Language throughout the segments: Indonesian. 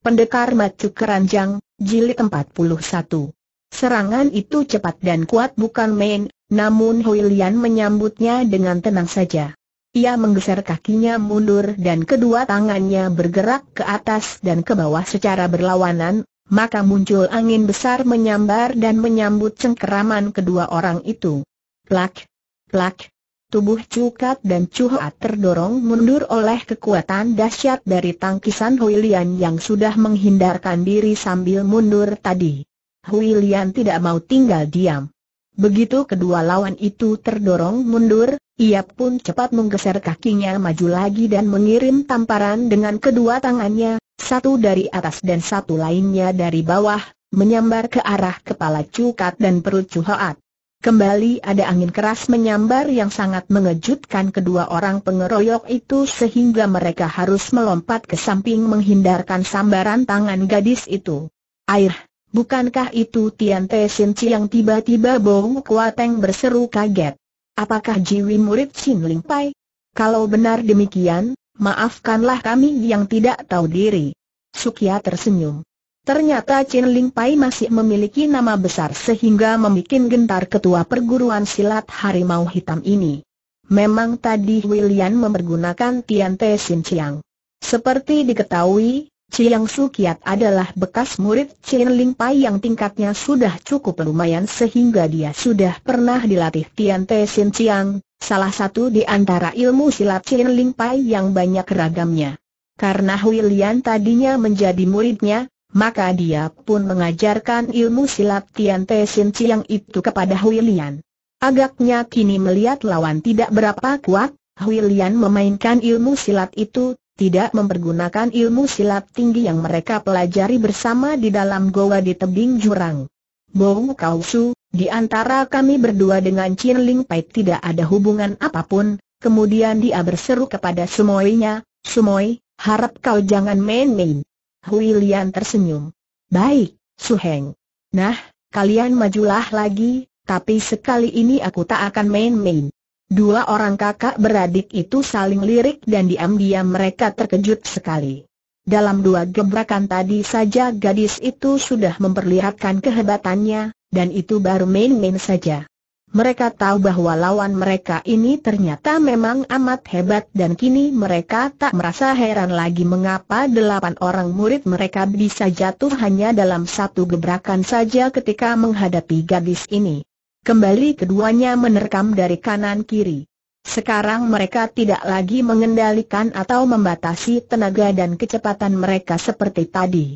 Pendekar Macu Keranjang, Jilid 41. Serangan itu cepat dan kuat bukan main, namun Hui menyambutnya dengan tenang saja. Ia menggeser kakinya mundur dan kedua tangannya bergerak ke atas dan ke bawah secara berlawanan, maka muncul angin besar menyambar dan menyambut cengkeraman kedua orang itu. Plak, plak, Tubuh Cukat dan Chuhoat terdorong mundur oleh kekuatan dahsyat dari tangkisan Huilian yang sudah menghindarkan diri sambil mundur tadi. Huilian tidak mau tinggal diam. Begitu kedua lawan itu terdorong mundur, ia pun cepat menggeser kakinya maju lagi dan mengirim tamparan dengan kedua tangannya, satu dari atas dan satu lainnya dari bawah, menyambar ke arah kepala Cukat dan perut Chuhoat. Kembali ada angin keras menyambar yang sangat mengejutkan kedua orang pengeroyok itu sehingga mereka harus melompat ke samping menghindarkan sambaran tangan gadis itu. Air, bukankah itu Tian Te Sin Chi yang tiba-tiba Bong Kuateng berseru kaget? Apakah jiwi murid Sin Ling Pai? Kalau benar demikian, maafkanlah kami yang tidak tahu diri. Sukia tersenyum. Ternyata Chen Ling Pai masih memiliki nama besar sehingga membuat gentar ketua perguruan silat harimau hitam ini. Memang tadi William mempergunakan Tian Te Sin Chiang. Seperti diketahui, Chiang Su Kiat adalah bekas murid Chen Ling Pai yang tingkatnya sudah cukup lumayan sehingga dia sudah pernah dilatih Tian Te Sin Chiang, salah satu di antara ilmu silat Chen Ling Pai yang banyak ragamnya. Karena William tadinya menjadi muridnya, maka dia pun mengajarkan ilmu silat Tian Te Sin Chiang itu kepada Hui Lian. Agaknya kini melihat lawan tidak berapa kuat, Hui Lian memainkan ilmu silat itu, tidak mempergunakan ilmu silat tinggi yang mereka pelajari bersama di dalam goa di tebing jurang. Bong Kau Su, di antara kami berdua dengan Chin Ling Pai tidak ada hubungan apapun, kemudian dia berseru kepada nya, Sumoi, harap kau jangan main-main. Hui Lian tersenyum. Baik, Su Heng. Nah, kalian majulah lagi, tapi sekali ini aku tak akan main-main. Dua orang kakak beradik itu saling lirik dan diam-diam mereka terkejut sekali. Dalam dua gebrakan tadi saja gadis itu sudah memperlihatkan kehebatannya, dan itu baru main-main saja. Mereka tahu bahwa lawan mereka ini ternyata memang amat hebat dan kini mereka tak merasa heran lagi mengapa delapan orang murid mereka bisa jatuh hanya dalam satu gebrakan saja ketika menghadapi gadis ini. Kembali keduanya menerkam dari kanan kiri. Sekarang mereka tidak lagi mengendalikan atau membatasi tenaga dan kecepatan mereka seperti tadi.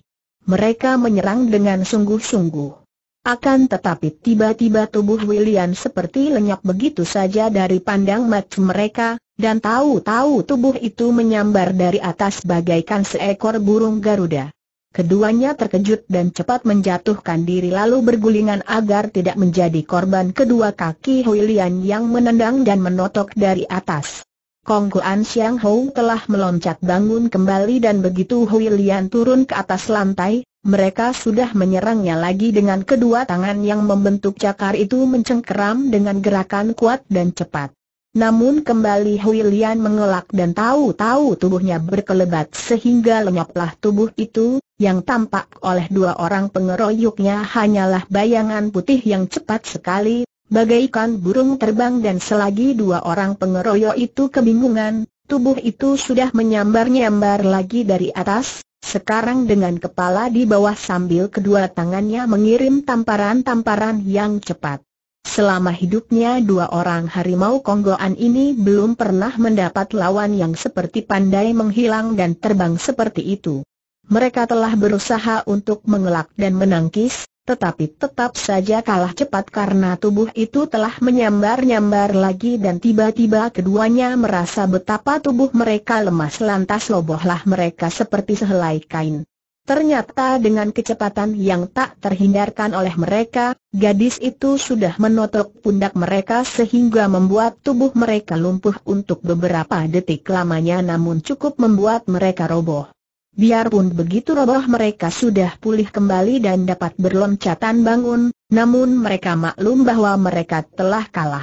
Mereka menyerang dengan sungguh-sungguh. Akan tetapi tiba-tiba tubuh William seperti lenyap begitu saja dari pandang mata mereka, dan tahu-tahu tubuh itu menyambar dari atas bagaikan seekor burung Garuda. Keduanya terkejut dan cepat menjatuhkan diri lalu bergulingan agar tidak menjadi korban kedua kaki William yang menendang dan menotok dari atas. Kongguan Xiang Hou telah meloncat bangun kembali dan begitu William turun ke atas lantai, mereka sudah menyerangnya lagi dengan kedua tangan yang membentuk cakar itu mencengkeram dengan gerakan kuat dan cepat. Namun kembali Hui mengelak dan tahu-tahu tubuhnya berkelebat sehingga lenyaplah tubuh itu, yang tampak oleh dua orang pengeroyoknya hanyalah bayangan putih yang cepat sekali, bagaikan burung terbang dan selagi dua orang pengeroyok itu kebingungan, tubuh itu sudah menyambar-nyambar lagi dari atas, sekarang dengan kepala di bawah sambil kedua tangannya mengirim tamparan-tamparan yang cepat. Selama hidupnya dua orang harimau Konggoan ini belum pernah mendapat lawan yang seperti pandai menghilang dan terbang seperti itu. Mereka telah berusaha untuk mengelak dan menangkis, tetapi tetap saja kalah cepat karena tubuh itu telah menyambar-nyambar lagi dan tiba-tiba keduanya merasa betapa tubuh mereka lemas lantas lobohlah mereka seperti sehelai kain. Ternyata dengan kecepatan yang tak terhindarkan oleh mereka, gadis itu sudah menotok pundak mereka sehingga membuat tubuh mereka lumpuh untuk beberapa detik lamanya namun cukup membuat mereka roboh. Biarpun begitu roboh mereka sudah pulih kembali dan dapat berloncatan bangun, namun mereka maklum bahwa mereka telah kalah.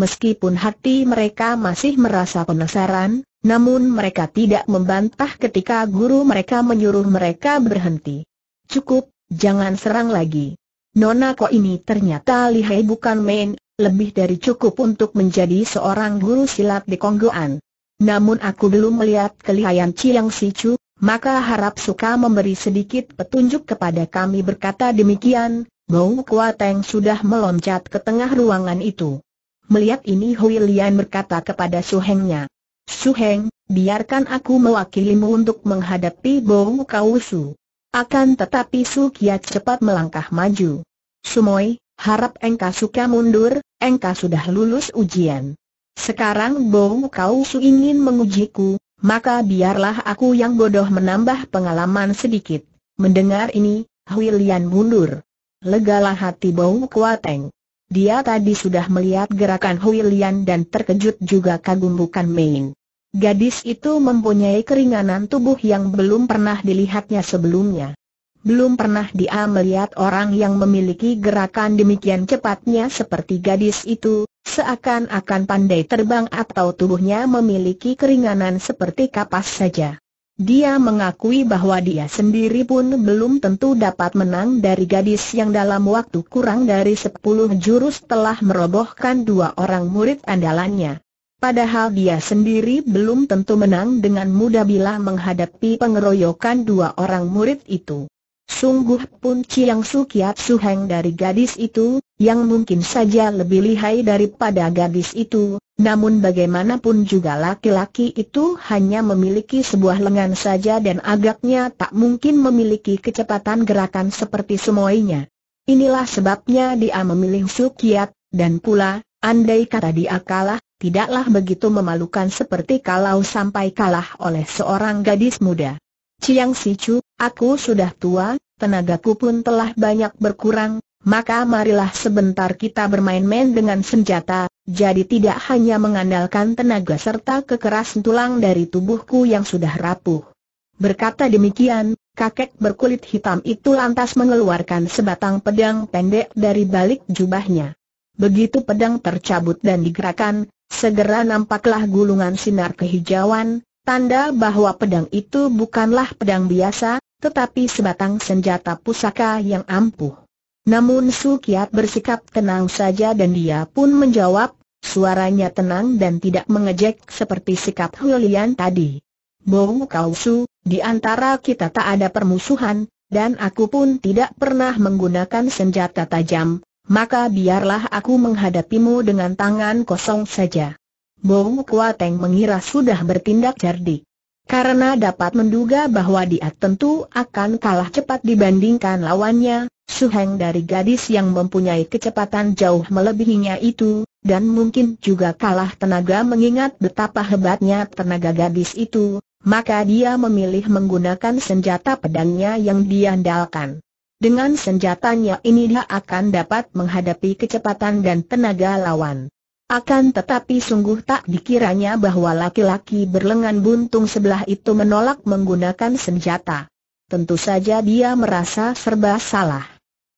Meskipun hati mereka masih merasa penasaran, namun mereka tidak membantah ketika guru mereka menyuruh mereka berhenti. Cukup, jangan serang lagi. Nona Ko ini ternyata lihai bukan main, lebih dari cukup untuk menjadi seorang guru silat di Konggoan. Namun aku belum melihat kelihayan Chiang Sichu, maka harap suka memberi sedikit petunjuk kepada kami berkata demikian, Bau Kuateng sudah meloncat ke tengah ruangan itu. Melihat ini Hui Lian berkata kepada Suhengnya, Suheng, biarkan aku mewakilimu untuk menghadapi Bau Kausu. Akan tetapi Su Kia cepat melangkah maju. Sumoy, harap engkau suka mundur, engkau sudah lulus ujian. Sekarang Bau Kausu ingin mengujiku, maka biarlah aku yang bodoh menambah pengalaman sedikit. Mendengar ini, Hui Lian mundur. Legalah hati Bau Kuateng. Dia tadi sudah melihat gerakan Hui dan terkejut juga kagum bukan main. Gadis itu mempunyai keringanan tubuh yang belum pernah dilihatnya sebelumnya. Belum pernah dia melihat orang yang memiliki gerakan demikian cepatnya seperti gadis itu, seakan-akan pandai terbang atau tubuhnya memiliki keringanan seperti kapas saja. Dia mengakui bahwa dia sendiri pun belum tentu dapat menang dari gadis yang dalam waktu kurang dari 10 jurus telah merobohkan dua orang murid andalannya. Padahal dia sendiri belum tentu menang dengan mudah bila menghadapi pengeroyokan dua orang murid itu. Sungguh pun Chiang Su Kiat Heng dari gadis itu, yang mungkin saja lebih lihai daripada gadis itu, namun bagaimanapun juga laki-laki itu hanya memiliki sebuah lengan saja dan agaknya tak mungkin memiliki kecepatan gerakan seperti semuanya. Inilah sebabnya dia memilih Su Kiat, dan pula, andai kata dia kalah, tidaklah begitu memalukan seperti kalau sampai kalah oleh seorang gadis muda. Chiang Sichu, Aku sudah tua, tenagaku pun telah banyak berkurang, maka marilah sebentar kita bermain-main dengan senjata, jadi tidak hanya mengandalkan tenaga serta kekerasan tulang dari tubuhku yang sudah rapuh. Berkata demikian, kakek berkulit hitam itu lantas mengeluarkan sebatang pedang pendek dari balik jubahnya. Begitu pedang tercabut dan digerakkan, segera nampaklah gulungan sinar kehijauan, tanda bahwa pedang itu bukanlah pedang biasa, tetapi sebatang senjata pusaka yang ampuh. Namun Su Kiat bersikap tenang saja dan dia pun menjawab, suaranya tenang dan tidak mengejek seperti sikap Hulian tadi. Bou Kau Su, di antara kita tak ada permusuhan, dan aku pun tidak pernah menggunakan senjata tajam, maka biarlah aku menghadapimu dengan tangan kosong saja. Bou Kuateng mengira sudah bertindak cerdik. Karena dapat menduga bahwa dia tentu akan kalah cepat dibandingkan lawannya, Suheng dari gadis yang mempunyai kecepatan jauh melebihinya itu, dan mungkin juga kalah tenaga mengingat betapa hebatnya tenaga gadis itu, maka dia memilih menggunakan senjata pedangnya yang diandalkan. Dengan senjatanya ini dia akan dapat menghadapi kecepatan dan tenaga lawan. Akan tetapi sungguh tak dikiranya bahwa laki-laki berlengan buntung sebelah itu menolak menggunakan senjata. Tentu saja dia merasa serba salah.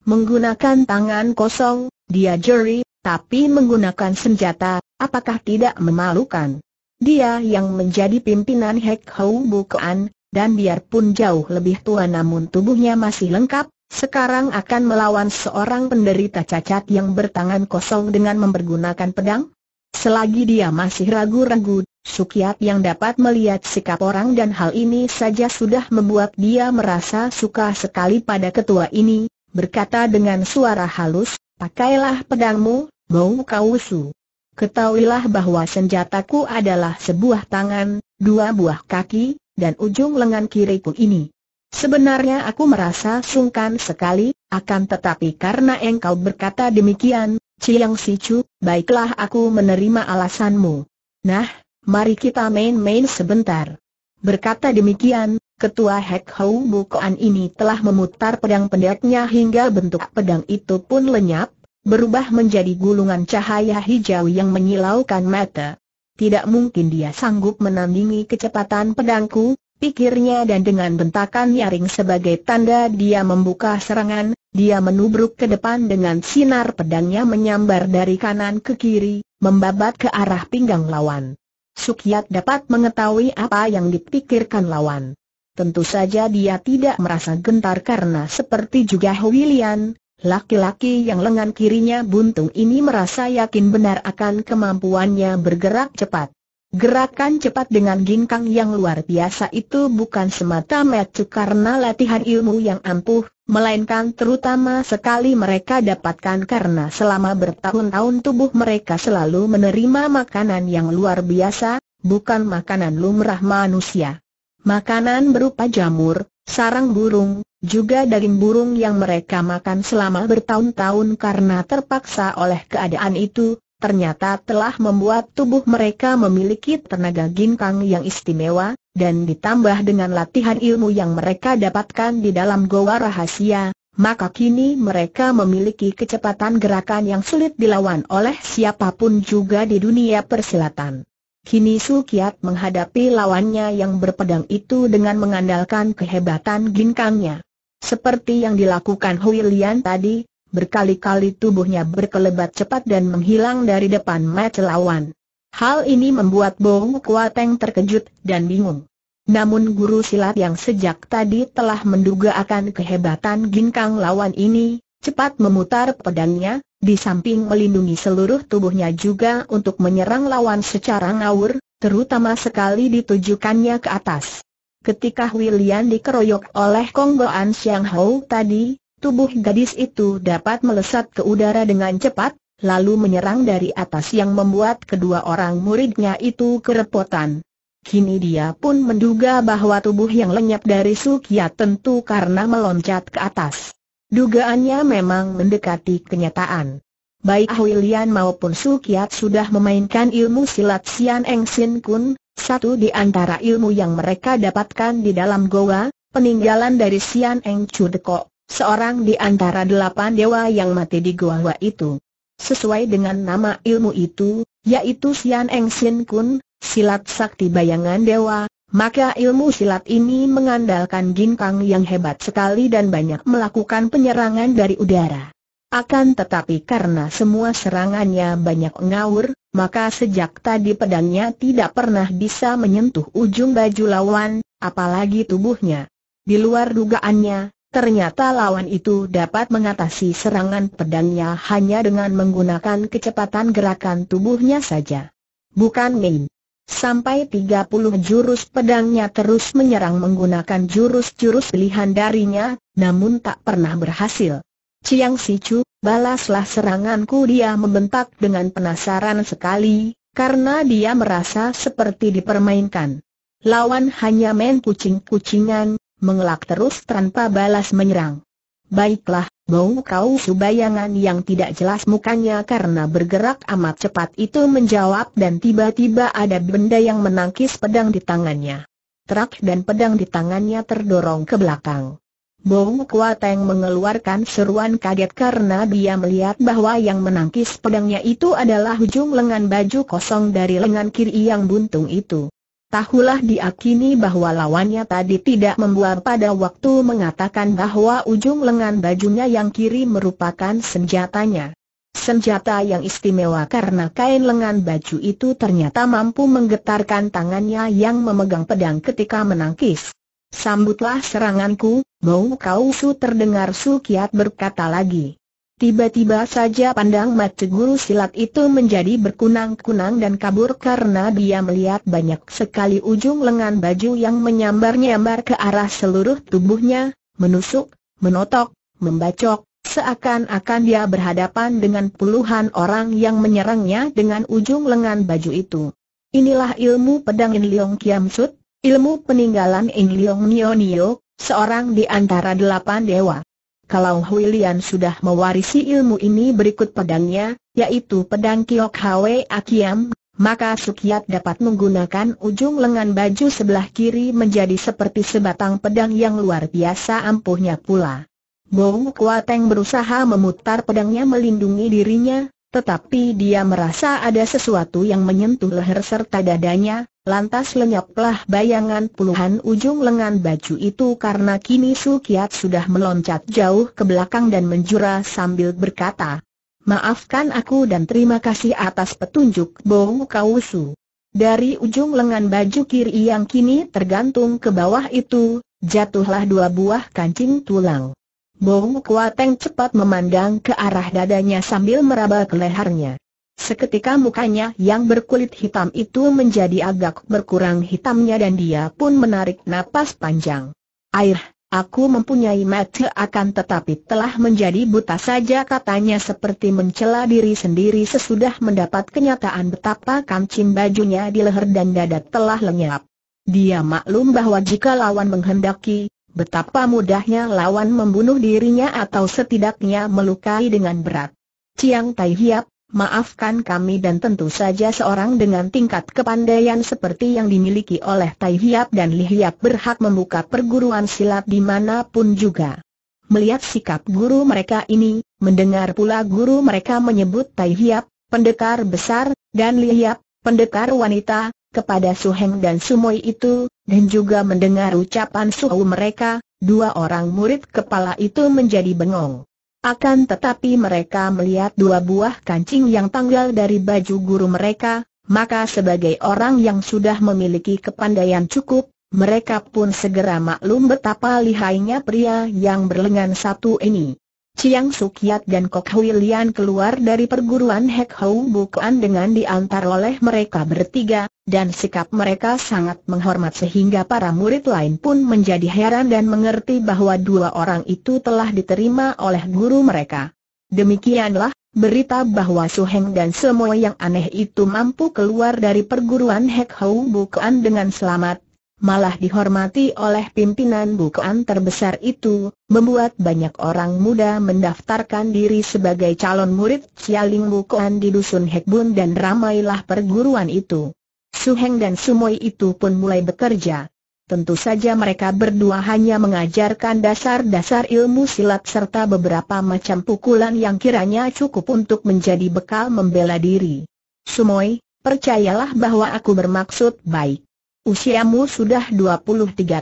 Menggunakan tangan kosong, dia juri, tapi menggunakan senjata, apakah tidak memalukan? Dia yang menjadi pimpinan Hek Hou Bukuan, dan biarpun jauh lebih tua namun tubuhnya masih lengkap, sekarang akan melawan seorang penderita cacat yang bertangan kosong dengan mempergunakan pedang? Selagi dia masih ragu-ragu, Sukiat yang dapat melihat sikap orang dan hal ini saja sudah membuat dia merasa suka sekali pada ketua ini, berkata dengan suara halus, pakailah pedangmu, Bau Kausu. Ketahuilah bahwa senjataku adalah sebuah tangan, dua buah kaki, dan ujung lengan kiriku ini. Sebenarnya aku merasa sungkan sekali, akan tetapi karena engkau berkata demikian, Si Chu, baiklah aku menerima alasanmu. Nah, mari kita main-main sebentar. Berkata demikian, ketua Hek Hou Bukoan ini telah memutar pedang pendeknya hingga bentuk pedang itu pun lenyap, berubah menjadi gulungan cahaya hijau yang menyilaukan mata. Tidak mungkin dia sanggup menandingi kecepatan pedangku, pikirnya dan dengan bentakan nyaring sebagai tanda dia membuka serangan, dia menubruk ke depan dengan sinar pedangnya menyambar dari kanan ke kiri, membabat ke arah pinggang lawan. Sukyat dapat mengetahui apa yang dipikirkan lawan. Tentu saja dia tidak merasa gentar karena seperti juga Huilian, laki-laki yang lengan kirinya buntung ini merasa yakin benar akan kemampuannya bergerak cepat. Gerakan cepat dengan ginkang yang luar biasa itu bukan semata-mata karena latihan ilmu yang ampuh, melainkan terutama sekali mereka dapatkan karena selama bertahun-tahun tubuh mereka selalu menerima makanan yang luar biasa, bukan makanan lumrah manusia. Makanan berupa jamur, sarang burung, juga daging burung yang mereka makan selama bertahun-tahun karena terpaksa oleh keadaan itu, ternyata telah membuat tubuh mereka memiliki tenaga ginkang yang istimewa, dan ditambah dengan latihan ilmu yang mereka dapatkan di dalam goa rahasia, maka kini mereka memiliki kecepatan gerakan yang sulit dilawan oleh siapapun juga di dunia persilatan. Kini Sukiat menghadapi lawannya yang berpedang itu dengan mengandalkan kehebatan ginkangnya. Seperti yang dilakukan Huilian tadi, berkali-kali tubuhnya berkelebat cepat dan menghilang dari depan mata lawan. Hal ini membuat Bong Kuateng terkejut dan bingung. Namun guru silat yang sejak tadi telah menduga akan kehebatan ginkang lawan ini, cepat memutar pedangnya, di samping melindungi seluruh tubuhnya juga untuk menyerang lawan secara ngawur, terutama sekali ditujukannya ke atas. Ketika William dikeroyok oleh Kong Konggoan Siang Hou tadi, tubuh gadis itu dapat melesat ke udara dengan cepat, lalu menyerang dari atas yang membuat kedua orang muridnya itu kerepotan. Kini dia pun menduga bahwa tubuh yang lenyap dari Sukia tentu karena meloncat ke atas. Dugaannya memang mendekati kenyataan. Baik Ahwilian maupun Sukiat sudah memainkan ilmu silat Sian Eng Sin Kun, satu di antara ilmu yang mereka dapatkan di dalam goa, peninggalan dari Sian Eng Chudeko seorang di antara delapan dewa yang mati di gua itu. Sesuai dengan nama ilmu itu, yaitu Sian Eng Sin Kun, silat sakti bayangan dewa, maka ilmu silat ini mengandalkan ginkang yang hebat sekali dan banyak melakukan penyerangan dari udara. Akan tetapi karena semua serangannya banyak ngawur, maka sejak tadi pedangnya tidak pernah bisa menyentuh ujung baju lawan, apalagi tubuhnya. Di luar dugaannya, Ternyata lawan itu dapat mengatasi serangan pedangnya hanya dengan menggunakan kecepatan gerakan tubuhnya saja. Bukan main. Sampai 30 jurus pedangnya terus menyerang menggunakan jurus-jurus pilihan darinya, namun tak pernah berhasil. Ciang si Chu, balaslah seranganku dia membentak dengan penasaran sekali, karena dia merasa seperti dipermainkan. Lawan hanya main kucing-kucingan, mengelak terus tanpa balas menyerang. Baiklah, bau kau subayangan yang tidak jelas mukanya karena bergerak amat cepat itu menjawab dan tiba-tiba ada benda yang menangkis pedang di tangannya. Terak dan pedang di tangannya terdorong ke belakang. Bong Kuateng mengeluarkan seruan kaget karena dia melihat bahwa yang menangkis pedangnya itu adalah ujung lengan baju kosong dari lengan kiri yang buntung itu. Tahulah diakini bahwa lawannya tadi tidak membuat pada waktu mengatakan bahwa ujung lengan bajunya yang kiri merupakan senjatanya. Senjata yang istimewa karena kain lengan baju itu ternyata mampu menggetarkan tangannya yang memegang pedang ketika menangkis. Sambutlah seranganku, mau Kau Su terdengar Su Kiat berkata lagi. Tiba-tiba saja pandang mata guru silat itu menjadi berkunang-kunang dan kabur karena dia melihat banyak sekali ujung lengan baju yang menyambar-nyambar ke arah seluruh tubuhnya, menusuk, menotok, membacok, seakan-akan dia berhadapan dengan puluhan orang yang menyerangnya dengan ujung lengan baju itu. Inilah ilmu pedang In Leong Kiam Sut, ilmu peninggalan In Leong Nio Nio, seorang di antara delapan dewa kalau Lian sudah mewarisi ilmu ini berikut pedangnya, yaitu pedang Kiok Hwe Akiam, maka Sukiat dapat menggunakan ujung lengan baju sebelah kiri menjadi seperti sebatang pedang yang luar biasa ampuhnya pula. Bong Kuateng berusaha memutar pedangnya melindungi dirinya, tetapi dia merasa ada sesuatu yang menyentuh leher serta dadanya, lantas lenyaplah bayangan puluhan ujung lengan baju itu karena kini Su Kiat sudah meloncat jauh ke belakang dan menjura sambil berkata, Maafkan aku dan terima kasih atas petunjuk Bou Kausu. Dari ujung lengan baju kiri yang kini tergantung ke bawah itu, jatuhlah dua buah kancing tulang. Bong Kuateng cepat memandang ke arah dadanya sambil meraba ke lehernya. Seketika mukanya yang berkulit hitam itu menjadi agak berkurang hitamnya dan dia pun menarik napas panjang. Air, aku mempunyai mata akan tetapi telah menjadi buta saja katanya seperti mencela diri sendiri sesudah mendapat kenyataan betapa kancing bajunya di leher dan dada telah lenyap. Dia maklum bahwa jika lawan menghendaki, Betapa mudahnya lawan membunuh dirinya atau setidaknya melukai dengan berat. Chiang Tai Hiap, maafkan kami dan tentu saja seorang dengan tingkat kepandaian seperti yang dimiliki oleh Tai Hiap dan Li Hiap berhak membuka perguruan silat dimanapun juga. Melihat sikap guru mereka ini, mendengar pula guru mereka menyebut Tai Hiap, pendekar besar, dan Li Hiap, pendekar wanita, kepada Suheng dan Sumoi itu, dan juga mendengar ucapan Suhu mereka, dua orang murid kepala itu menjadi bengong. Akan tetapi mereka melihat dua buah kancing yang tanggal dari baju guru mereka, maka sebagai orang yang sudah memiliki kepandaian cukup, mereka pun segera maklum betapa lihainya pria yang berlengan satu ini. Chiang Sukiat dan Kok Hui keluar dari perguruan Hek Hou Bukuan dengan diantar oleh mereka bertiga, dan sikap mereka sangat menghormat sehingga para murid lain pun menjadi heran dan mengerti bahwa dua orang itu telah diterima oleh guru mereka. Demikianlah, berita bahwa Heng dan semua yang aneh itu mampu keluar dari perguruan Hek Hou Bukuan dengan selamat, malah dihormati oleh pimpinan bukaan terbesar itu, membuat banyak orang muda mendaftarkan diri sebagai calon murid Cialing Bukaan di Dusun Hekbun dan ramailah perguruan itu. Suheng dan Sumoy itu pun mulai bekerja. Tentu saja mereka berdua hanya mengajarkan dasar-dasar ilmu silat serta beberapa macam pukulan yang kiranya cukup untuk menjadi bekal membela diri. Sumoy, percayalah bahwa aku bermaksud baik. Usiamu sudah 23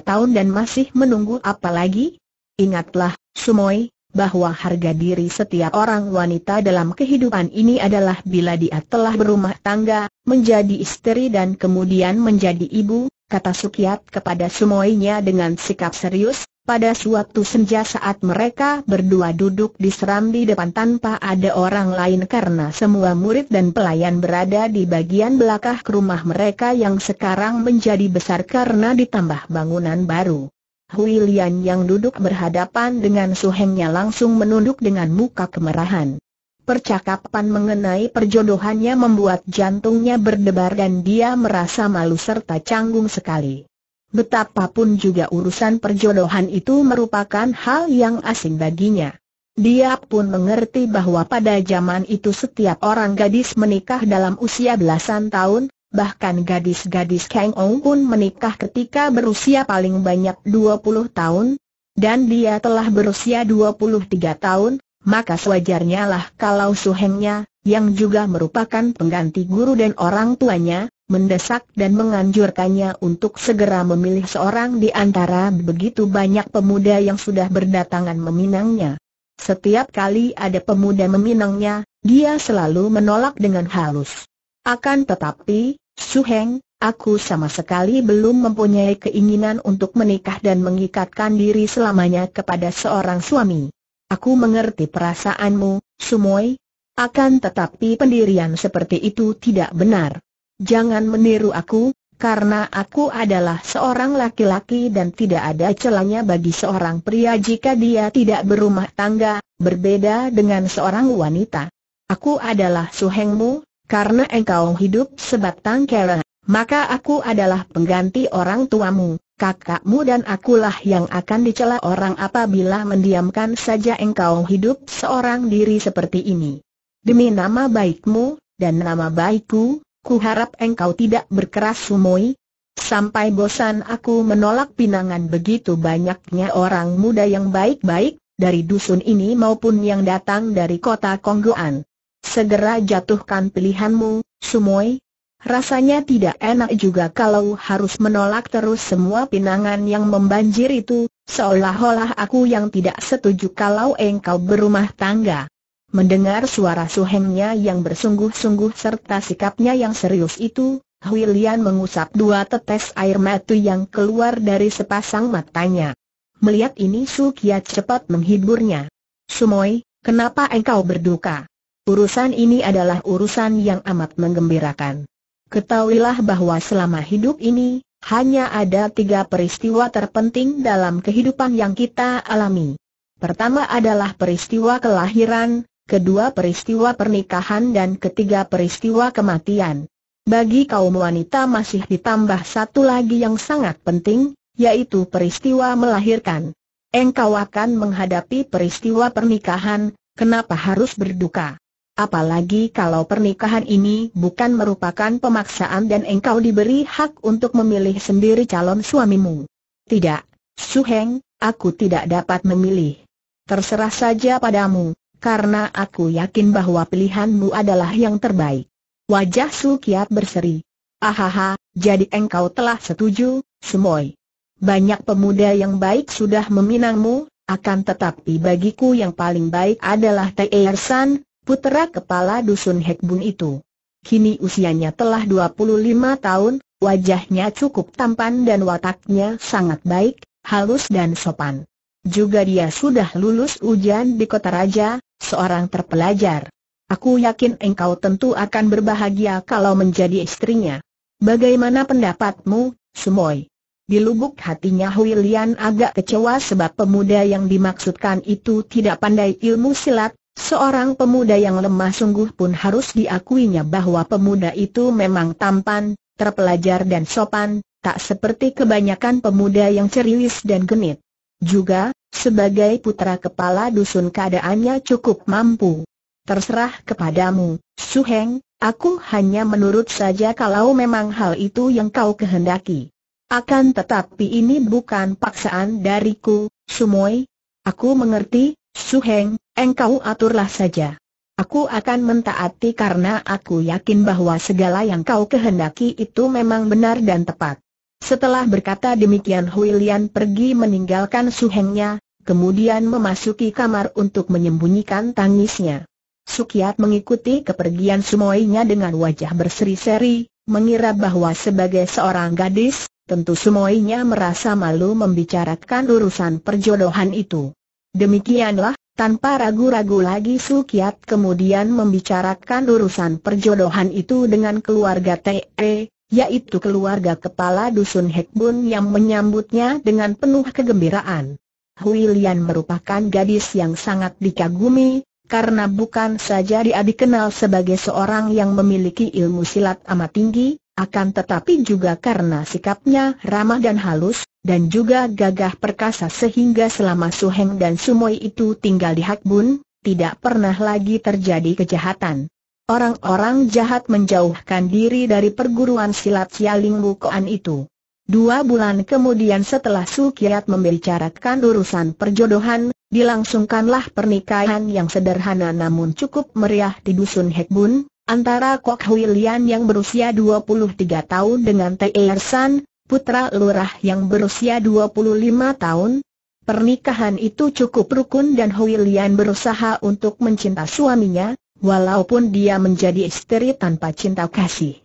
tahun dan masih menunggu apa lagi? Ingatlah, Sumoy, bahwa harga diri setiap orang wanita dalam kehidupan ini adalah bila dia telah berumah tangga, menjadi istri dan kemudian menjadi ibu, kata Sukiat kepada Sumoynya dengan sikap serius, pada suatu senja saat mereka berdua duduk di serambi depan tanpa ada orang lain karena semua murid dan pelayan berada di bagian belakang rumah mereka yang sekarang menjadi besar karena ditambah bangunan baru. Hui yang duduk berhadapan dengan suhengnya langsung menunduk dengan muka kemerahan. Percakapan mengenai perjodohannya membuat jantungnya berdebar dan dia merasa malu serta canggung sekali. Betapapun juga urusan perjodohan itu merupakan hal yang asing baginya. Dia pun mengerti bahwa pada zaman itu setiap orang gadis menikah dalam usia belasan tahun, bahkan gadis-gadis Kang Ong pun menikah ketika berusia paling banyak 20 tahun, dan dia telah berusia 23 tahun, maka sewajarnya lah kalau suhengnya, yang juga merupakan pengganti guru dan orang tuanya, mendesak dan menganjurkannya untuk segera memilih seorang di antara begitu banyak pemuda yang sudah berdatangan meminangnya. Setiap kali ada pemuda meminangnya, dia selalu menolak dengan halus. Akan tetapi, Heng, aku sama sekali belum mempunyai keinginan untuk menikah dan mengikatkan diri selamanya kepada seorang suami. Aku mengerti perasaanmu, Sumoy. Akan tetapi pendirian seperti itu tidak benar. Jangan meniru aku, karena aku adalah seorang laki-laki dan tidak ada celanya bagi seorang pria jika dia tidak berumah tangga, berbeda dengan seorang wanita. Aku adalah suhengmu, karena engkau hidup sebatang kara, maka aku adalah pengganti orang tuamu, kakakmu dan akulah yang akan dicela orang apabila mendiamkan saja engkau hidup seorang diri seperti ini. Demi nama baikmu, dan nama baikku, Ku harap engkau tidak berkeras sumoi. Sampai bosan aku menolak pinangan begitu banyaknya orang muda yang baik-baik, dari dusun ini maupun yang datang dari kota Konggoan. Segera jatuhkan pilihanmu, Sumoi. Rasanya tidak enak juga kalau harus menolak terus semua pinangan yang membanjir itu, seolah-olah aku yang tidak setuju kalau engkau berumah tangga. Mendengar suara suhengnya yang bersungguh-sungguh serta sikapnya yang serius itu, Hui mengusap dua tetes air mata yang keluar dari sepasang matanya. Melihat ini Su Kia cepat menghiburnya. Sumoi, kenapa engkau berduka? Urusan ini adalah urusan yang amat menggembirakan. Ketahuilah bahwa selama hidup ini, hanya ada tiga peristiwa terpenting dalam kehidupan yang kita alami. Pertama adalah peristiwa kelahiran, kedua peristiwa pernikahan dan ketiga peristiwa kematian. Bagi kaum wanita masih ditambah satu lagi yang sangat penting, yaitu peristiwa melahirkan. Engkau akan menghadapi peristiwa pernikahan, kenapa harus berduka? Apalagi kalau pernikahan ini bukan merupakan pemaksaan dan engkau diberi hak untuk memilih sendiri calon suamimu. Tidak, Heng, aku tidak dapat memilih. Terserah saja padamu, karena aku yakin bahwa pilihanmu adalah yang terbaik. Wajah Su Kiat berseri. Ahaha, jadi engkau telah setuju, Semoy. Banyak pemuda yang baik sudah meminangmu, akan tetapi bagiku yang paling baik adalah Teir San, putera kepala dusun Hekbun itu. Kini usianya telah 25 tahun, wajahnya cukup tampan dan wataknya sangat baik, halus dan sopan. Juga dia sudah lulus ujian di kota raja, seorang terpelajar. Aku yakin engkau tentu akan berbahagia kalau menjadi istrinya. Bagaimana pendapatmu, Sumoy? Di lubuk hatinya Hui agak kecewa sebab pemuda yang dimaksudkan itu tidak pandai ilmu silat, seorang pemuda yang lemah sungguh pun harus diakuinya bahwa pemuda itu memang tampan, terpelajar dan sopan, tak seperti kebanyakan pemuda yang ceriwis dan genit. Juga, sebagai putra kepala dusun keadaannya cukup mampu. Terserah kepadamu, Heng. aku hanya menurut saja kalau memang hal itu yang kau kehendaki. Akan tetapi ini bukan paksaan dariku, Sumoy. Aku mengerti, Heng. engkau aturlah saja. Aku akan mentaati karena aku yakin bahwa segala yang kau kehendaki itu memang benar dan tepat. Setelah berkata demikian Huilian pergi meninggalkan suhengnya, kemudian memasuki kamar untuk menyembunyikan tangisnya. Sukiat mengikuti kepergian Sumoinya dengan wajah berseri-seri, mengira bahwa sebagai seorang gadis, tentu Sumoinya merasa malu membicarakan urusan perjodohan itu. Demikianlah, tanpa ragu-ragu lagi Sukiat kemudian membicarakan urusan perjodohan itu dengan keluarga T.E., yaitu keluarga kepala dusun Hekbun yang menyambutnya dengan penuh kegembiraan. Huilian merupakan gadis yang sangat dikagumi, karena bukan saja dia dikenal sebagai seorang yang memiliki ilmu silat amat tinggi, akan tetapi juga karena sikapnya ramah dan halus, dan juga gagah perkasa sehingga selama Suheng dan Sumoy itu tinggal di Hakbun, tidak pernah lagi terjadi kejahatan. Orang-orang jahat menjauhkan diri dari perguruan silat Sialing Wukoan itu. Dua bulan kemudian setelah Sukiat membicarakan urusan perjodohan, dilangsungkanlah pernikahan yang sederhana namun cukup meriah di Dusun Hekbun, antara Kok Huilian yang berusia 23 tahun dengan Te San, putra lurah yang berusia 25 tahun, Pernikahan itu cukup rukun dan Huilian berusaha untuk mencinta suaminya, walaupun dia menjadi istri tanpa cinta kasih.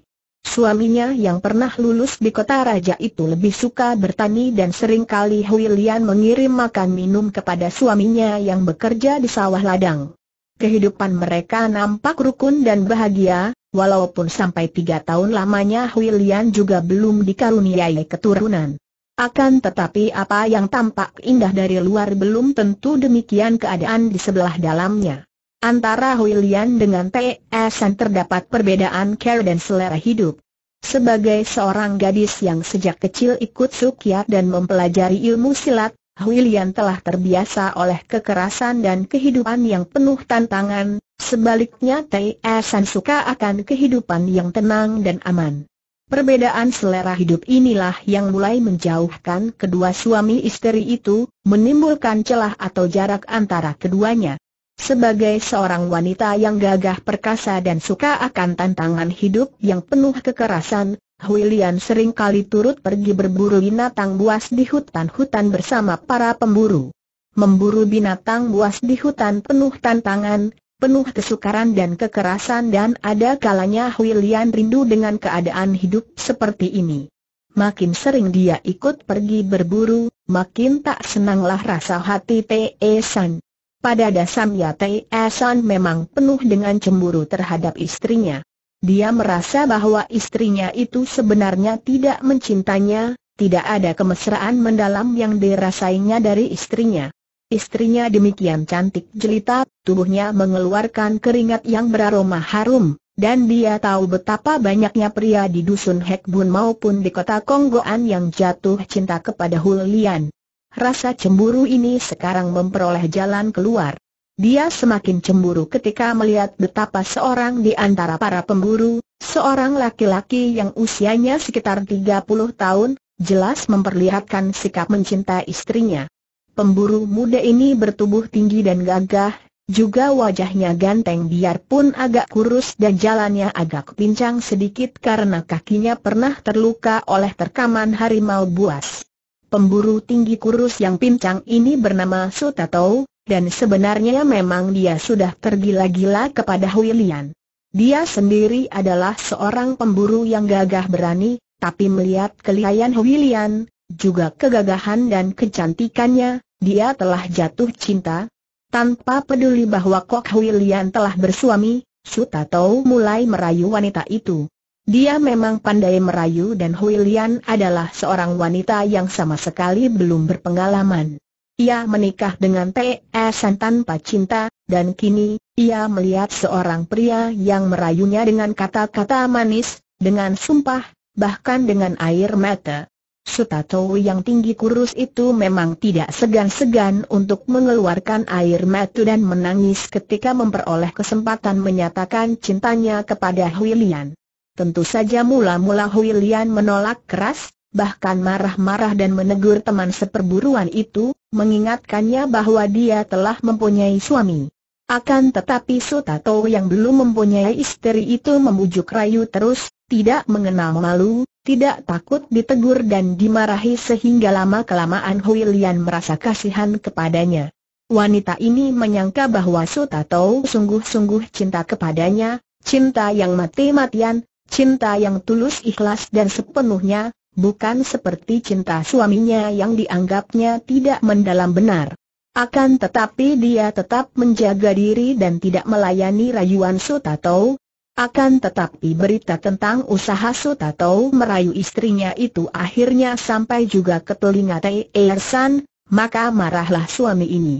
Suaminya yang pernah lulus di kota raja itu lebih suka bertani dan seringkali Huilian mengirim makan minum kepada suaminya yang bekerja di sawah ladang. Kehidupan mereka nampak rukun dan bahagia, walaupun sampai tiga tahun lamanya Huilian juga belum dikaruniai keturunan. Akan tetapi apa yang tampak indah dari luar belum tentu demikian keadaan di sebelah dalamnya. Antara Huilian dengan T.S.N e terdapat perbedaan care dan selera hidup. Sebagai seorang gadis yang sejak kecil ikut sukiat dan mempelajari ilmu silat, Huilian telah terbiasa oleh kekerasan dan kehidupan yang penuh tantangan, sebaliknya T.S.N e suka akan kehidupan yang tenang dan aman. Perbedaan selera hidup inilah yang mulai menjauhkan kedua suami istri itu, menimbulkan celah atau jarak antara keduanya. Sebagai seorang wanita yang gagah perkasa dan suka akan tantangan hidup yang penuh kekerasan, Huilian sering kali turut pergi berburu binatang buas di hutan-hutan bersama para pemburu. Memburu binatang buas di hutan penuh tantangan, penuh kesukaran dan kekerasan dan ada kalanya Huilian rindu dengan keadaan hidup seperti ini. Makin sering dia ikut pergi berburu, makin tak senanglah rasa hati T.E. San. Pada dasarnya Esan memang penuh dengan cemburu terhadap istrinya. Dia merasa bahwa istrinya itu sebenarnya tidak mencintainya, tidak ada kemesraan mendalam yang dirasainya dari istrinya. Istrinya demikian cantik jelita, tubuhnya mengeluarkan keringat yang beraroma harum, dan dia tahu betapa banyaknya pria di dusun Hekbun maupun di kota Konggoan yang jatuh cinta kepada Hulian rasa cemburu ini sekarang memperoleh jalan keluar. Dia semakin cemburu ketika melihat betapa seorang di antara para pemburu, seorang laki-laki yang usianya sekitar 30 tahun, jelas memperlihatkan sikap mencinta istrinya. Pemburu muda ini bertubuh tinggi dan gagah, juga wajahnya ganteng biarpun agak kurus dan jalannya agak pincang sedikit karena kakinya pernah terluka oleh terkaman harimau buas. Pemburu tinggi kurus yang pincang ini bernama Sutato, dan sebenarnya memang dia sudah tergila-gila kepada Huilian. Dia sendiri adalah seorang pemburu yang gagah berani, tapi melihat kelihayan Huilian, juga kegagahan dan kecantikannya, dia telah jatuh cinta. Tanpa peduli bahwa Kok Huilian telah bersuami, Sutato mulai merayu wanita itu. Dia memang pandai merayu dan Huilian adalah seorang wanita yang sama sekali belum berpengalaman. Ia menikah dengan T.S.An e. tanpa cinta, dan kini, ia melihat seorang pria yang merayunya dengan kata-kata manis, dengan sumpah, bahkan dengan air mata. Sutato yang tinggi kurus itu memang tidak segan-segan untuk mengeluarkan air mata dan menangis ketika memperoleh kesempatan menyatakan cintanya kepada Huilian. Tentu saja mula-mula Huilian menolak keras, bahkan marah-marah dan menegur teman seperburuan itu, mengingatkannya bahwa dia telah mempunyai suami. Akan tetapi Sutato yang belum mempunyai istri itu membujuk rayu terus, tidak mengenal malu, tidak takut ditegur dan dimarahi sehingga lama-kelamaan Huilian merasa kasihan kepadanya. Wanita ini menyangka bahwa Sutato sungguh-sungguh cinta kepadanya, cinta yang mati-matian, Cinta yang tulus ikhlas dan sepenuhnya, bukan seperti cinta suaminya yang dianggapnya tidak mendalam benar. Akan tetapi dia tetap menjaga diri dan tidak melayani rayuan Tau. Akan tetapi berita tentang usaha Tau merayu istrinya itu akhirnya sampai juga ke telinga Tai Ersan, maka marahlah suami ini.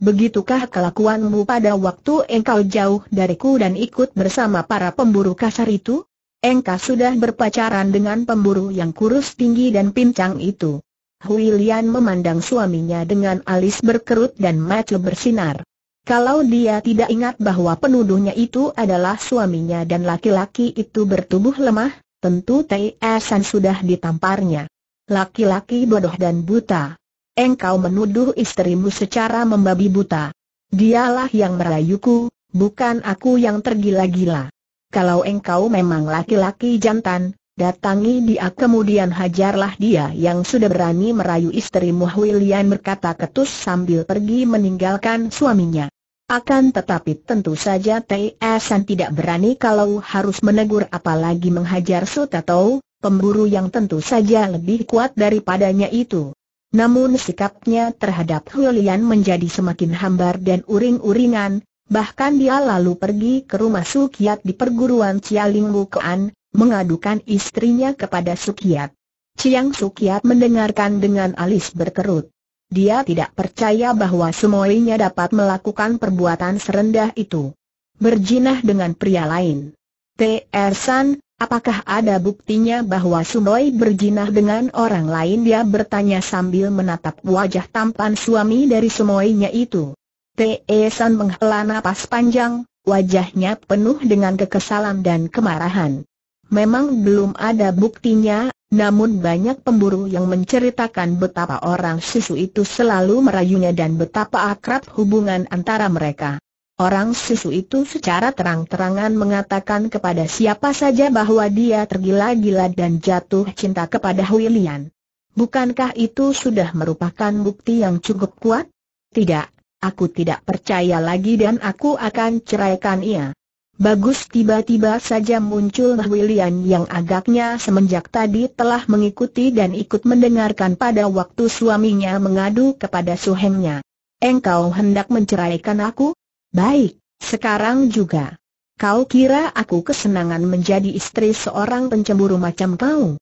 Begitukah kelakuanmu pada waktu engkau jauh dariku dan ikut bersama para pemburu kasar itu? engkau sudah berpacaran dengan pemburu yang kurus tinggi dan pincang itu. Hui memandang suaminya dengan alis berkerut dan mata bersinar. Kalau dia tidak ingat bahwa penuduhnya itu adalah suaminya dan laki-laki itu bertubuh lemah, tentu Tai Esan sudah ditamparnya. Laki-laki bodoh dan buta. Engkau menuduh istrimu secara membabi buta. Dialah yang merayuku, bukan aku yang tergila-gila kalau engkau memang laki-laki jantan, datangi dia kemudian hajarlah dia yang sudah berani merayu istrimu William berkata ketus sambil pergi meninggalkan suaminya. Akan tetapi tentu saja T.S.an tidak berani kalau harus menegur apalagi menghajar Sutato, pemburu yang tentu saja lebih kuat daripadanya itu. Namun sikapnya terhadap Hulian menjadi semakin hambar dan uring-uringan, Bahkan dia lalu pergi ke rumah Sukiat di perguruan Cialing Wukuan, mengadukan istrinya kepada Sukiat. Ciang Sukiat mendengarkan dengan alis berkerut. Dia tidak percaya bahwa semuanya dapat melakukan perbuatan serendah itu. Berjinah dengan pria lain. T.R. San, apakah ada buktinya bahwa Sumoy berjinah dengan orang lain? Dia bertanya sambil menatap wajah tampan suami dari Sumoinya itu. T.E. San menghela napas panjang, wajahnya penuh dengan kekesalan dan kemarahan. Memang belum ada buktinya, namun banyak pemburu yang menceritakan betapa orang susu itu selalu merayunya dan betapa akrab hubungan antara mereka. Orang susu itu secara terang-terangan mengatakan kepada siapa saja bahwa dia tergila-gila dan jatuh cinta kepada William. Bukankah itu sudah merupakan bukti yang cukup kuat? Tidak, Aku tidak percaya lagi dan aku akan ceraikan ia. Bagus tiba-tiba saja muncul William yang agaknya semenjak tadi telah mengikuti dan ikut mendengarkan pada waktu suaminya mengadu kepada suhengnya. Engkau hendak menceraikan aku? Baik, sekarang juga. Kau kira aku kesenangan menjadi istri seorang pencemburu macam kau?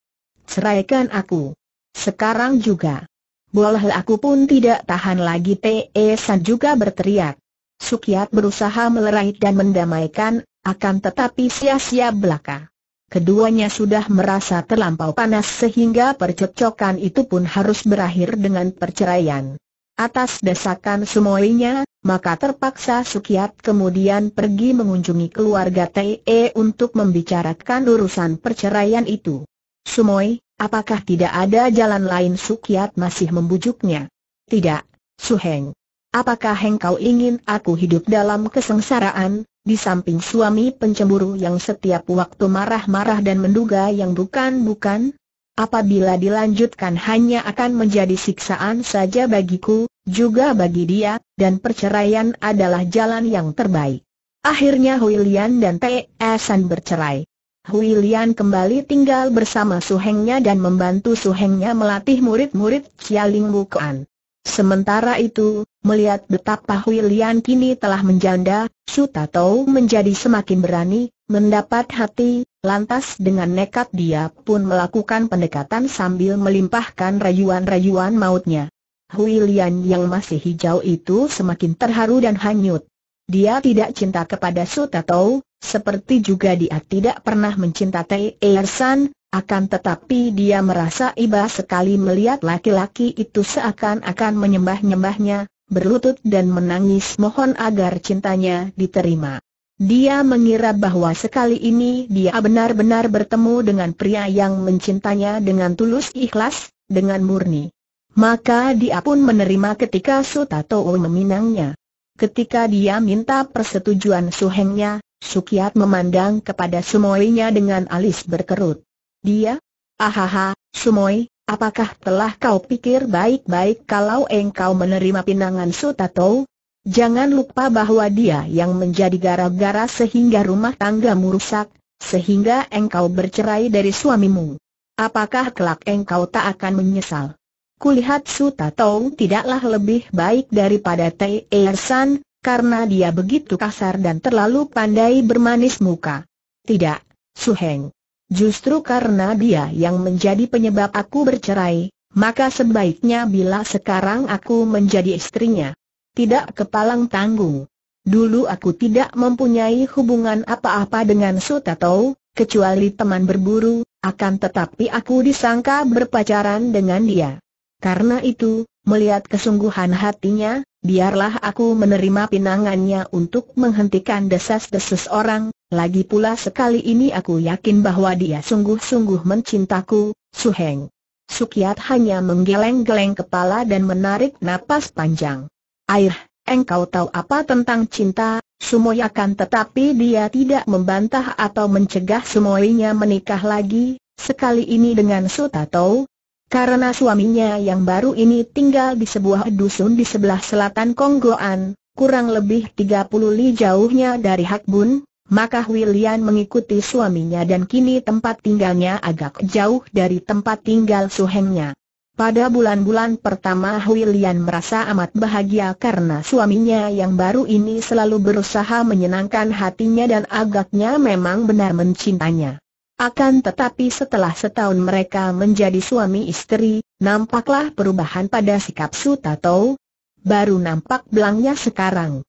Ceraikan aku. Sekarang juga. Bolehlah aku pun tidak tahan lagi Te San juga berteriak. Sukiat berusaha melerai dan mendamaikan, akan tetapi sia-sia belaka. Keduanya sudah merasa terlampau panas sehingga percekcokan itu pun harus berakhir dengan perceraian. Atas desakan semuanya, maka terpaksa Sukiat kemudian pergi mengunjungi keluarga TE untuk membicarakan urusan perceraian itu. Sumoy, Apakah tidak ada jalan lain Sukiat masih membujuknya? Tidak, Suheng. Apakah Heng kau ingin aku hidup dalam kesengsaraan, di samping suami pencemburu yang setiap waktu marah-marah dan menduga yang bukan-bukan? Apabila dilanjutkan hanya akan menjadi siksaan saja bagiku, juga bagi dia, dan perceraian adalah jalan yang terbaik. Akhirnya Huilian dan T.E. San bercerai. Hui Lian kembali tinggal bersama suhengnya dan membantu suhengnya melatih murid-murid Chia Ling Wukuan. Sementara itu, melihat betapa Hui Lian kini telah menjanda, Su Tatou menjadi semakin berani, mendapat hati, lantas dengan nekat dia pun melakukan pendekatan sambil melimpahkan rayuan-rayuan mautnya. Hui Lian yang masih hijau itu semakin terharu dan hanyut. Dia tidak cinta kepada Sutetou, seperti juga dia tidak pernah mencintai Ersan, akan tetapi dia merasa iba sekali melihat laki-laki itu seakan-akan menyembah-nyembahnya, berlutut dan menangis mohon agar cintanya diterima. Dia mengira bahwa sekali ini dia benar-benar bertemu dengan pria yang mencintanya dengan tulus ikhlas, dengan murni. Maka dia pun menerima ketika Sutato meminangnya. Ketika dia minta persetujuan suhengnya, Sukiat memandang kepada Sumoinya dengan alis berkerut. Dia? Ahaha, Sumoi, apakah telah kau pikir baik-baik kalau engkau menerima pinangan Sutato? Jangan lupa bahwa dia yang menjadi gara-gara sehingga rumah tanggamu rusak, sehingga engkau bercerai dari suamimu. Apakah kelak engkau tak akan menyesal? Kulihat Su Tatong tidaklah lebih baik daripada Tai Ersan, karena dia begitu kasar dan terlalu pandai bermanis muka. Tidak, Su Heng. Justru karena dia yang menjadi penyebab aku bercerai, maka sebaiknya bila sekarang aku menjadi istrinya. Tidak kepalang tanggung. Dulu aku tidak mempunyai hubungan apa-apa dengan Su Tatou, kecuali teman berburu, akan tetapi aku disangka berpacaran dengan dia. Karena itu, melihat kesungguhan hatinya, biarlah aku menerima pinangannya untuk menghentikan desas-desus orang, lagi pula sekali ini aku yakin bahwa dia sungguh-sungguh mencintaku, Suheng. Sukiat hanya menggeleng-geleng kepala dan menarik napas panjang. Air, engkau tahu apa tentang cinta, akan tetapi dia tidak membantah atau mencegah sumoynya menikah lagi, sekali ini dengan Sutato, karena suaminya yang baru ini tinggal di sebuah dusun di sebelah selatan Konggoan, kurang lebih 30 li jauhnya dari Hakbun, maka William mengikuti suaminya dan kini tempat tinggalnya agak jauh dari tempat tinggal suhengnya. Pada bulan-bulan pertama William merasa amat bahagia karena suaminya yang baru ini selalu berusaha menyenangkan hatinya dan agaknya memang benar mencintanya. Akan tetapi setelah setahun mereka menjadi suami istri, nampaklah perubahan pada sikap Sutato. Baru nampak belangnya sekarang.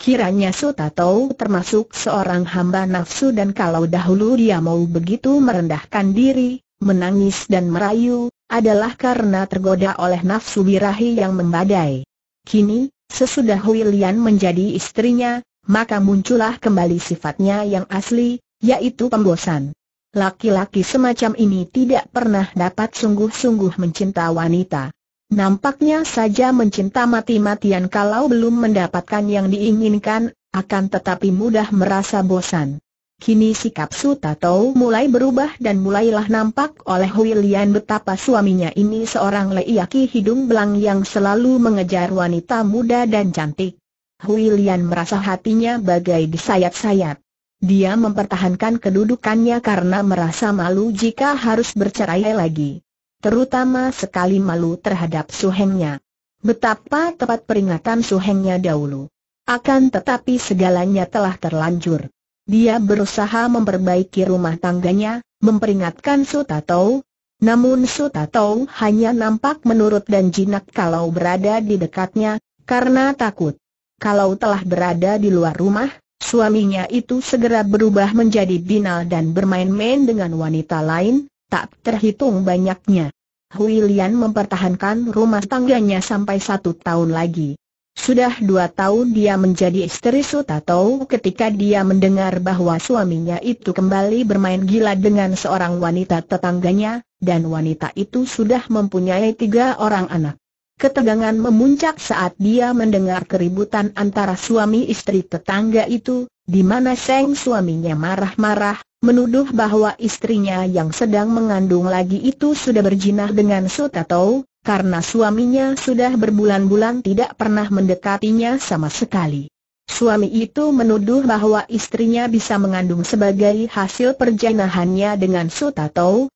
Kiranya Sutato termasuk seorang hamba nafsu dan kalau dahulu dia mau begitu merendahkan diri, menangis dan merayu, adalah karena tergoda oleh nafsu birahi yang membadai. Kini, sesudah Huilian menjadi istrinya, maka muncullah kembali sifatnya yang asli, yaitu pembosan. Laki-laki semacam ini tidak pernah dapat sungguh-sungguh mencinta wanita. Nampaknya saja mencinta mati-matian kalau belum mendapatkan yang diinginkan, akan tetapi mudah merasa bosan. Kini sikap Tato mulai berubah dan mulailah nampak oleh William betapa suaminya ini seorang lelaki hidung belang yang selalu mengejar wanita muda dan cantik. William merasa hatinya bagai disayat-sayat. Dia mempertahankan kedudukannya karena merasa malu jika harus bercerai lagi. Terutama sekali malu terhadap suhengnya. Betapa tepat peringatan suhengnya dahulu. Akan tetapi segalanya telah terlanjur. Dia berusaha memperbaiki rumah tangganya, memperingatkan Sutatou. Namun Sutatou hanya nampak menurut dan jinak kalau berada di dekatnya, karena takut. Kalau telah berada di luar rumah, suaminya itu segera berubah menjadi binal dan bermain-main dengan wanita lain, tak terhitung banyaknya. Hui Lian mempertahankan rumah tangganya sampai satu tahun lagi. Sudah dua tahun dia menjadi istri Tau ketika dia mendengar bahwa suaminya itu kembali bermain gila dengan seorang wanita tetangganya, dan wanita itu sudah mempunyai tiga orang anak. Ketegangan memuncak saat dia mendengar keributan antara suami istri tetangga itu, di mana Seng suaminya marah-marah, menuduh bahwa istrinya yang sedang mengandung lagi itu sudah berjinah dengan Sutatou, karena suaminya sudah berbulan-bulan tidak pernah mendekatinya sama sekali. Suami itu menuduh bahwa istrinya bisa mengandung sebagai hasil perjinahannya dengan Sutatou,